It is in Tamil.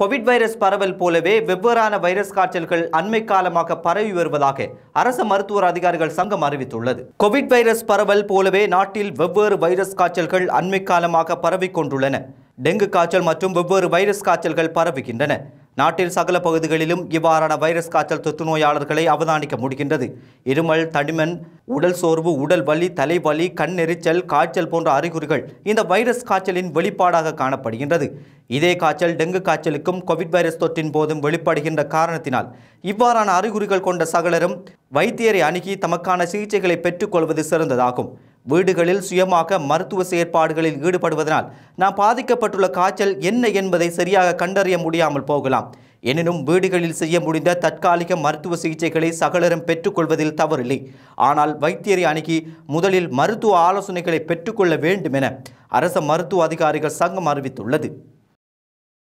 கோவிட் வைரஸ் பரவல் போலவே வெவ்வேறான வைரஸ் காய்ச்சல்கள் அண்மை காலமாக பரவி வருவதாக அரசு மருத்துவர் அதிகாரிகள் சங்கம் அறிவித்துள்ளது கோவிட் வைரஸ் பரவல் போலவே நாட்டில் வெவ்வேறு வைரஸ் காய்ச்சல்கள் அண்மை காலமாக பரவிக்கொண்டுள்ளன டெங்கு காய்ச்சல் மற்றும் வெவ்வேறு வைரஸ் காய்ச்சல்கள் பரவுகின்றன நாட்டில் சகல பகுதிகளிலும் இவ்வாறான வைரஸ் காய்ச்சல் நோயாளர்களை அவதானிக்க முடிகின்றது இருமல் தனிமன் உடல் சோர்வு உடல் வலி தலைவலி கண் எரிச்சல் காய்ச்சல் போன்ற அறிகுறிகள் இந்த வைரஸ் காய்ச்சலின் வெளிப்பாடாக காணப்படுகின்றது இதே காய்ச்சல் டெங்கு காய்ச்சலுக்கும் கோவிட் வைரஸ் தொற்றின் போதும் வெளிப்படுகின்ற காரணத்தினால் இவ்வாறான அறிகுறிகள் கொண்ட சகலரும் வைத்தியரை அணுகி தமக்கான சிகிச்சைகளை பெற்றுக்கொள்வது சிறந்ததாகும் வீடுகளில் சுயமாக மருத்துவ செயற்பாடுகளில் ஈடுபடுவதனால் நாம் பாதிக்கப்பட்டுள்ள காய்ச்சல் என்ன என்பதை சரியாக கண்டறிய முடியாமல் போகலாம் எனினும் வீடுகளில் செய்ய முடிந்த தற்காலிக மருத்துவ சிகிச்சைகளை சகலரும் பெற்றுக்கொள்வதில் தவறில்லை ஆனால் வைத்தியரை அணுகி முதலில் மருத்துவ ஆலோசனைகளை பெற்றுக்கொள்ள வேண்டும் என அரச மருத்துவ அதிகாரிகள் சங்கம் அறிவித்துள்ளது